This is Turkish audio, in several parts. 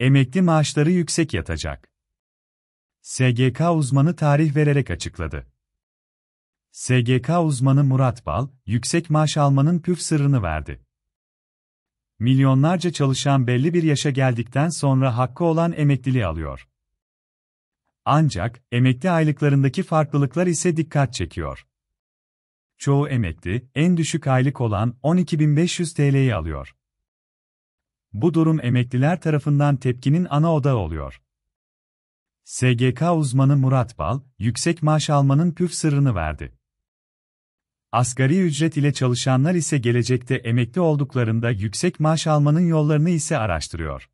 Emekli maaşları yüksek yatacak. SGK uzmanı tarih vererek açıkladı. SGK uzmanı Murat Bal, yüksek maaş almanın püf sırrını verdi. Milyonlarca çalışan belli bir yaşa geldikten sonra hakkı olan emekliliği alıyor. Ancak emekli aylıklarındaki farklılıklar ise dikkat çekiyor. Çoğu emekli en düşük aylık olan 12.500 TL'yi alıyor. Bu durum emekliler tarafından tepkinin ana odağı oluyor. SGK uzmanı Murat Bal, yüksek maaş almanın püf sırrını verdi. Asgari ücret ile çalışanlar ise gelecekte emekli olduklarında yüksek maaş almanın yollarını ise araştırıyor.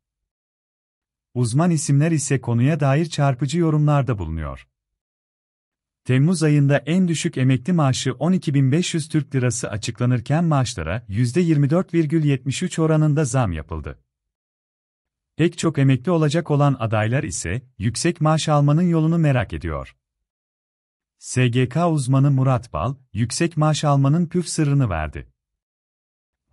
Uzman isimler ise konuya dair çarpıcı yorumlarda bulunuyor. Temmuz ayında en düşük emekli maaşı 12.500 Türk Lirası açıklanırken maaşlara %24,73 oranında zam yapıldı. Pek çok emekli olacak olan adaylar ise yüksek maaş almanın yolunu merak ediyor. SGK uzmanı Murat Bal, yüksek maaş almanın püf sırrını verdi.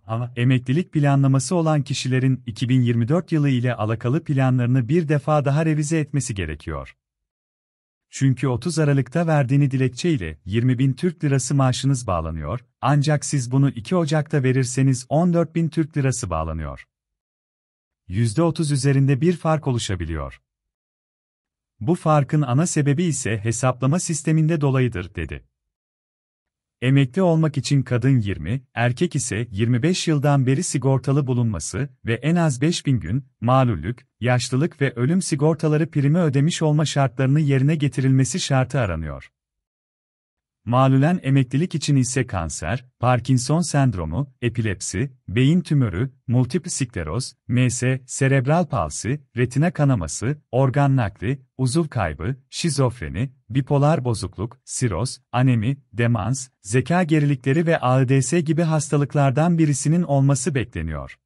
Ama emeklilik planlaması olan kişilerin 2024 yılı ile alakalı planlarını bir defa daha revize etmesi gerekiyor. Çünkü 30 Aralık'ta verdiğini dilekçeyle 20 bin Türk lirası maaşınız bağlanıyor, ancak siz bunu 2 Ocak'ta verirseniz 14 bin Türk lirası bağlanıyor. %30 üzerinde bir fark oluşabiliyor. Bu farkın ana sebebi ise hesaplama sisteminde dolayıdır, dedi. Emekli olmak için kadın 20, erkek ise 25 yıldan beri sigortalı bulunması ve en az 5000 gün, malullük, yaşlılık ve ölüm sigortaları primi ödemiş olma şartlarını yerine getirilmesi şartı aranıyor. Malulen emeklilik için ise kanser, Parkinson sendromu, epilepsi, beyin tümörü, multiple MS, serebral palsi, retina kanaması, organ nakli, uzuv kaybı, şizofreni, bipolar bozukluk, siroz, anemi, demans, zeka gerilikleri ve ADS gibi hastalıklardan birisinin olması bekleniyor.